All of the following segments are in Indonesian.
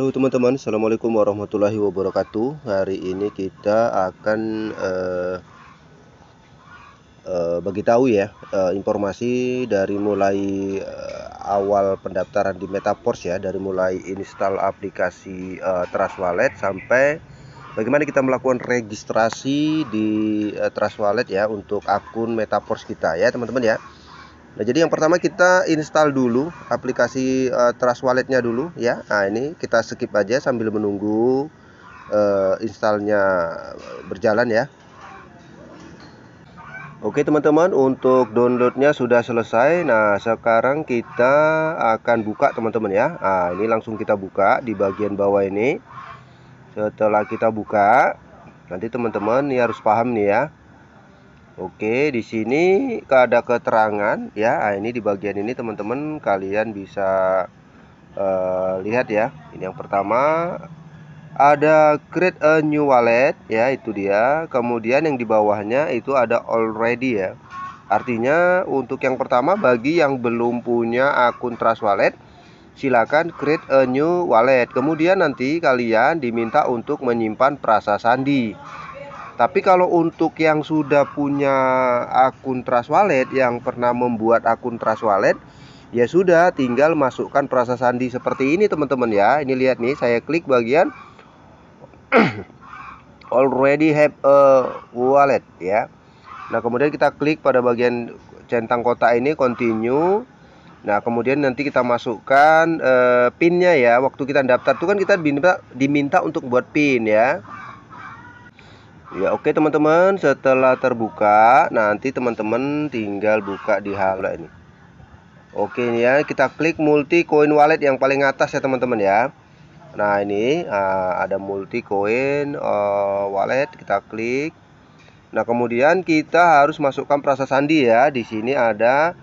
Halo teman-teman, Assalamualaikum warahmatullahi wabarakatuh Hari ini kita akan uh, uh, bagi tahu ya uh, informasi dari mulai uh, awal pendaftaran di Metaforce ya Dari mulai install aplikasi uh, Trust Wallet sampai bagaimana kita melakukan registrasi di uh, Trust Wallet ya Untuk akun Metaforce kita ya teman-teman ya Nah, jadi yang pertama kita install dulu aplikasi uh, Trust Wallet-nya dulu ya. Nah, ini kita skip aja sambil menunggu uh, installnya berjalan ya. Oke teman-teman untuk downloadnya sudah selesai Nah sekarang kita akan buka teman-teman ya Nah ini langsung kita buka di bagian bawah ini Setelah kita buka Nanti teman-teman ini harus paham nih ya Oke, di sini ada keterangan ya. Nah, ini di bagian ini teman-teman kalian bisa uh, lihat ya. Ini yang pertama ada create a new wallet ya, itu dia. Kemudian yang di bawahnya itu ada already ya. Artinya untuk yang pertama bagi yang belum punya akun Trust Wallet silakan create a new wallet. Kemudian nanti kalian diminta untuk menyimpan prasa sandi. Tapi kalau untuk yang sudah punya akun Trust Wallet yang pernah membuat akun Trust Wallet, ya sudah tinggal masukkan perasa sandi seperti ini teman-teman ya. Ini lihat nih, saya klik bagian already have a wallet ya. Nah, kemudian kita klik pada bagian centang kotak ini continue. Nah, kemudian nanti kita masukkan uh, pinnya ya. Waktu kita daftar tuh kan kita diminta, diminta untuk buat pin ya. Ya oke okay, teman-teman setelah terbuka nanti teman-teman tinggal buka di hal ini Oke okay, ya kita klik multi coin wallet yang paling atas ya teman-teman ya Nah ini eh, ada multi coin eh, wallet kita klik Nah kemudian kita harus masukkan perasa sandi ya di sini ada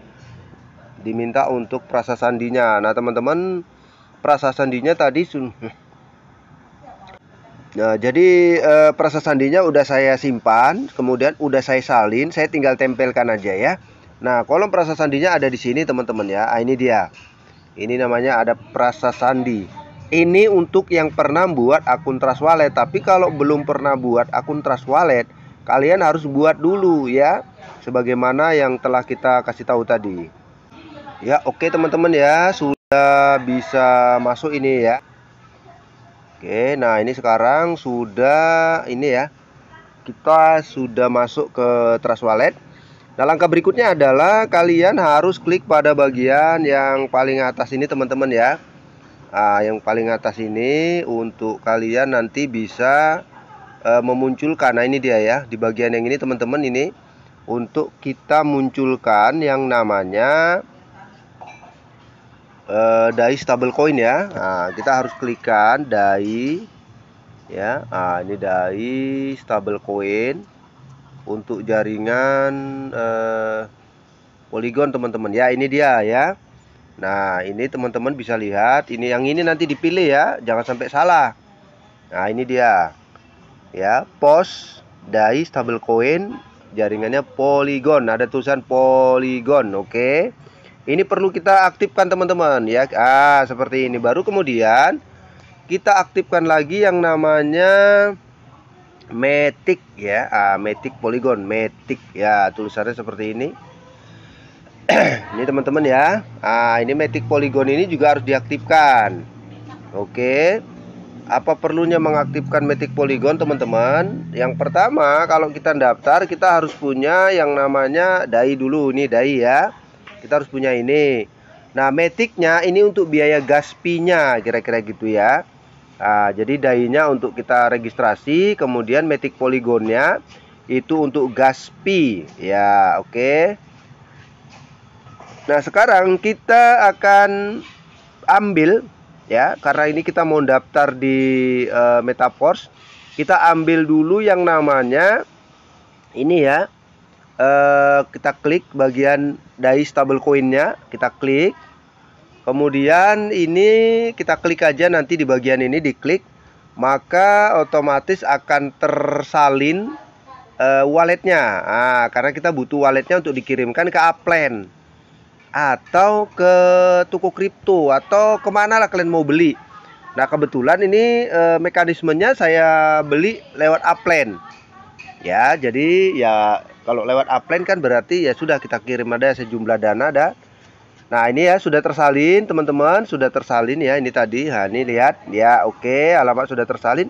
diminta untuk perasa sandinya Nah teman-teman perasa sandinya tadi sudah Nah, jadi e, eh, proses sandinya udah saya simpan, kemudian udah saya salin, saya tinggal tempelkan aja ya. Nah, kolom prasa sandinya ada di sini teman-teman ya. Ah, ini dia. Ini namanya ada prasa sandi. Ini untuk yang pernah buat akun Trust Wallet, tapi kalau belum pernah buat akun Trust Wallet, kalian harus buat dulu ya. Sebagaimana yang telah kita kasih tahu tadi. Ya, oke okay, teman-teman ya, sudah bisa masuk ini ya. Oke nah ini sekarang sudah ini ya kita sudah masuk ke Trust Wallet Nah langkah berikutnya adalah kalian harus klik pada bagian yang paling atas ini teman-teman ya nah, Yang paling atas ini untuk kalian nanti bisa uh, memunculkan Nah ini dia ya di bagian yang ini teman-teman ini Untuk kita munculkan yang namanya uh, DAI stablecoin ya. Nah, kita harus klikkan DAI ya. Nah, ini DAI stablecoin untuk jaringan uh, Polygon teman-teman. Ya, ini dia ya. Nah, ini teman-teman bisa lihat ini yang ini nanti dipilih ya, jangan sampai salah. Nah, ini dia. Ya, POS DAI stablecoin jaringannya Polygon. Ada tulisan Polygon, oke. Okay? Ini perlu kita aktifkan teman-teman ya. Ah, seperti ini. Baru kemudian kita aktifkan lagi yang namanya metik ya. Ah, metik poligon, metik ya. Tulisannya seperti ini. ini teman-teman ya. Ah, ini metik poligon ini juga harus diaktifkan. Oke. Apa perlunya mengaktifkan metik poligon teman-teman? Yang pertama, kalau kita daftar kita harus punya yang namanya dai dulu nih, dai ya kita harus punya ini nah metiknya ini untuk biaya gaspinya kira-kira gitu ya nah, jadi dayanya untuk kita registrasi kemudian metik poligonnya itu untuk gaspi ya oke okay. nah sekarang kita akan ambil ya karena ini kita mau daftar di uh, eh, Metaforce kita ambil dulu yang namanya ini ya Eh, kita klik bagian DAI stablecoinnya kita klik kemudian ini kita klik aja nanti di bagian ini diklik maka otomatis akan tersalin wallet eh, walletnya nah, karena kita butuh walletnya untuk dikirimkan ke Upland atau ke toko kripto atau kemana lah kalian mau beli Nah kebetulan ini uh, mekanismenya saya beli lewat Upland ya jadi ya kalau lewat upline kan berarti ya sudah kita kirim ada sejumlah dana dan nah ini ya sudah tersalin teman-teman sudah tersalin ya ini tadi nah ini lihat ya oke alamat sudah tersalin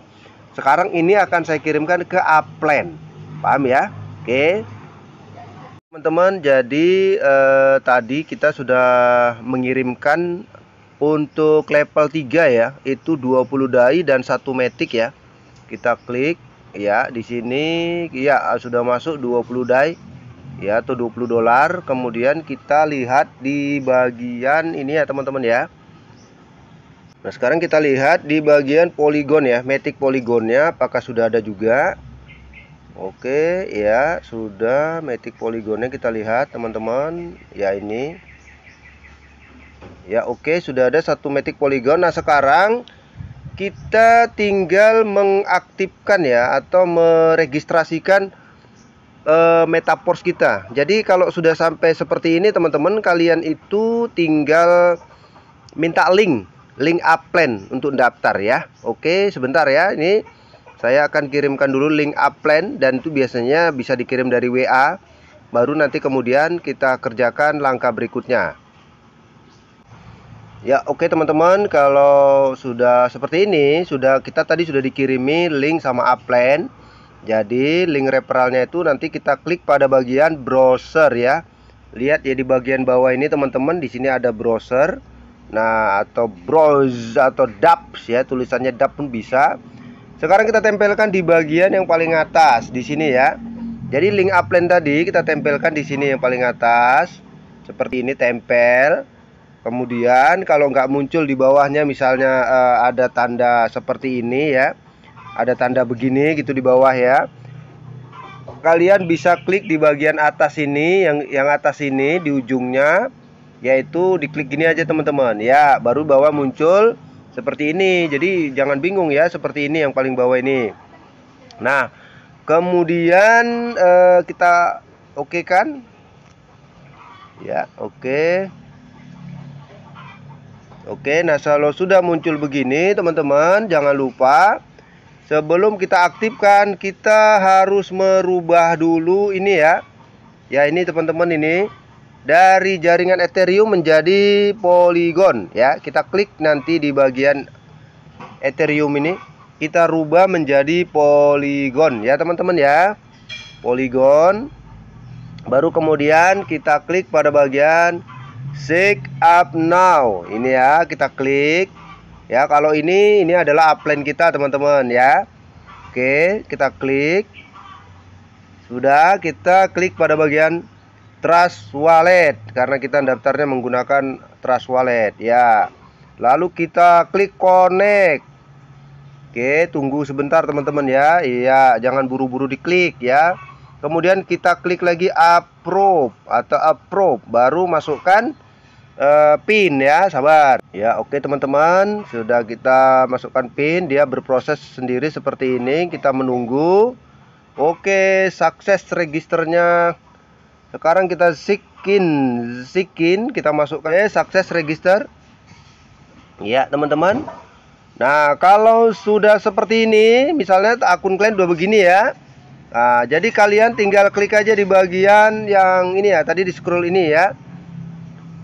sekarang ini akan saya kirimkan ke upline paham ya oke teman-teman jadi eh, tadi kita sudah mengirimkan untuk level 3 ya itu 20 dai dan satu metik ya kita klik ya di sini ya sudah masuk 20 dai ya atau 20 dolar kemudian kita lihat di bagian ini ya teman-teman ya Nah sekarang kita lihat di bagian poligon ya metik poligonnya apakah sudah ada juga Oke ya sudah metik poligonnya kita lihat teman-teman ya ini ya oke sudah ada satu metik poligon nah sekarang kita tinggal mengaktifkan ya atau meregistrasikan e, eh, metaforce kita. Jadi kalau sudah sampai seperti ini teman-teman kalian itu tinggal minta link, link upline untuk daftar ya. Oke, sebentar ya. Ini saya akan kirimkan dulu link upline dan itu biasanya bisa dikirim dari WA. Baru nanti kemudian kita kerjakan langkah berikutnya. Ya oke okay, teman-teman kalau sudah seperti ini sudah kita tadi sudah dikirimi link sama upline jadi link referralnya itu nanti kita klik pada bagian browser ya lihat ya di bagian bawah ini teman-teman di sini ada browser nah atau browse atau daps ya tulisannya dap pun bisa sekarang kita tempelkan di bagian yang paling atas di sini ya jadi link upline tadi kita tempelkan di sini yang paling atas seperti ini tempel Kemudian kalau nggak muncul di bawahnya misalnya uh, ada tanda seperti ini ya, ada tanda begini gitu di bawah ya. Kalian bisa klik di bagian atas ini, yang yang atas ini di ujungnya, yaitu diklik gini aja teman-teman. Ya, baru bawah muncul seperti ini. Jadi jangan bingung ya, seperti ini yang paling bawah ini. Nah, kemudian uh, kita oke okay kan? Ya, oke. Okay. Oke, nah kalau sudah muncul begini teman-teman, jangan lupa sebelum kita aktifkan kita harus merubah dulu ini ya. Ya ini teman-teman ini dari jaringan Ethereum menjadi polygon ya. Kita klik nanti di bagian Ethereum ini kita rubah menjadi polygon ya teman-teman ya. Polygon baru kemudian kita klik pada bagian Sick up now. Ini ya, kita klik. Ya, kalau ini ini adalah upline kita, teman-teman ya. Oke, kita klik. Sudah, kita klik pada bagian Trust Wallet karena kita daftarnya menggunakan Trust Wallet ya. Lalu kita klik connect. Oke, tunggu sebentar teman-teman ya. Iya, jangan buru-buru diklik ya. Kemudian kita klik lagi approve atau approve baru masukkan Eh, pin ya sabar ya oke okay, teman-teman sudah kita masukkan pin dia berproses sendiri seperti ini kita menunggu oke okay, sukses registernya sekarang kita sikin sikin kita masukkan eh sukses register ya teman-teman nah kalau sudah seperti ini misalnya akun kalian dua begini ya Nah, jadi kalian tinggal klik aja di bagian yang ini ya tadi di scroll ini ya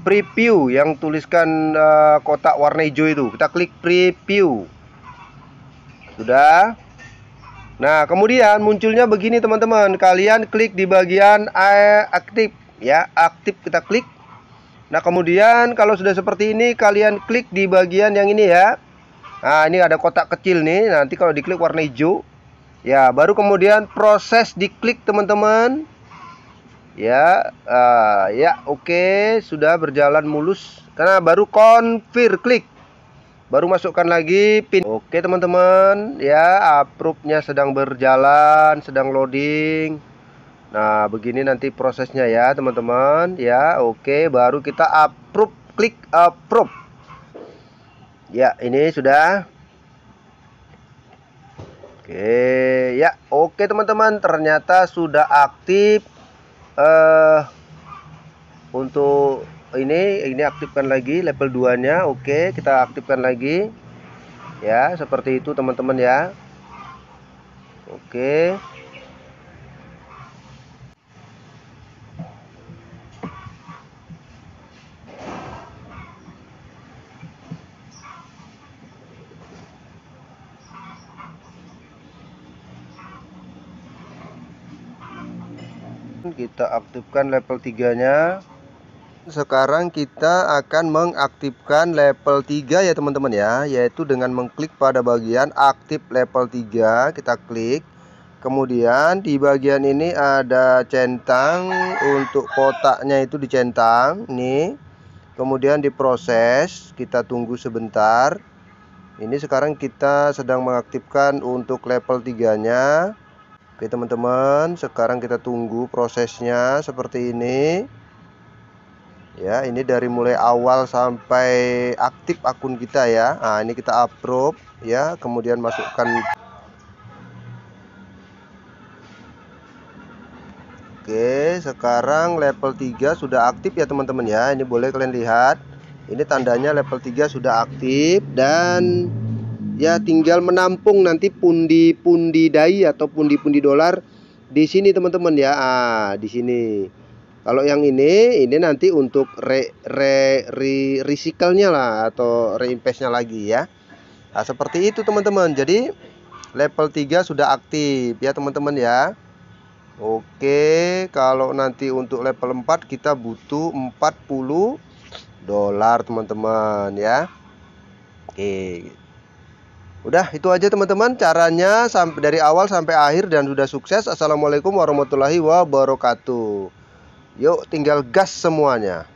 preview yang tuliskan uh, kotak warna hijau itu. Kita klik preview. Sudah. Nah, kemudian munculnya begini teman-teman. Kalian klik di bagian eh, aktif ya, aktif kita klik. Nah, kemudian kalau sudah seperti ini kalian klik di bagian yang ini ya. Nah, ini ada kotak kecil nih. Nanti kalau diklik warna hijau. Ya, baru kemudian proses diklik teman-teman ya uh, ya oke okay, sudah berjalan mulus karena baru konfir klik baru masukkan lagi pin oke okay, teman-teman ya approve nya sedang berjalan sedang loading nah begini nanti prosesnya ya teman-teman ya oke okay, baru kita approve klik approve ya ini sudah oke ya oke teman-teman ternyata sudah aktif uh, untuk ini ini aktifkan lagi level 2 nya oke okay, kita aktifkan lagi ya seperti itu teman-teman ya oke okay. kita aktifkan level 3 nya sekarang kita akan mengaktifkan level 3 ya teman-teman ya yaitu dengan mengklik pada bagian aktif level 3 kita klik kemudian di bagian ini ada centang untuk kotaknya itu dicentang nih kemudian diproses kita tunggu sebentar ini sekarang kita sedang mengaktifkan untuk level 3 nya Oke teman-teman, sekarang kita tunggu prosesnya seperti ini. Ya, ini dari mulai awal sampai aktif akun kita ya. Nah, ini kita approve ya, kemudian masukkan Oke, sekarang level 3 sudah aktif ya teman-teman ya. Ini boleh kalian lihat. Ini tandanya level 3 sudah aktif dan ya hmm. tinggal menampung nanti pundi-pundi dai atau pundi-pundi dolar di sini teman-teman ya ah, di sini kalau yang ini ini nanti untuk re, re, re recycle-nya lah atau reinvest-nya lagi ya nah, seperti itu teman-teman jadi level 3 sudah aktif ya teman-teman ya Oke kalau nanti untuk level 4 kita butuh 40 dolar teman-teman ya Oke Udah, itu aja teman-teman caranya sampai dari awal sampai akhir dan sudah sukses. Assalamualaikum warahmatullahi wabarakatuh. Yuk, tinggal gas semuanya.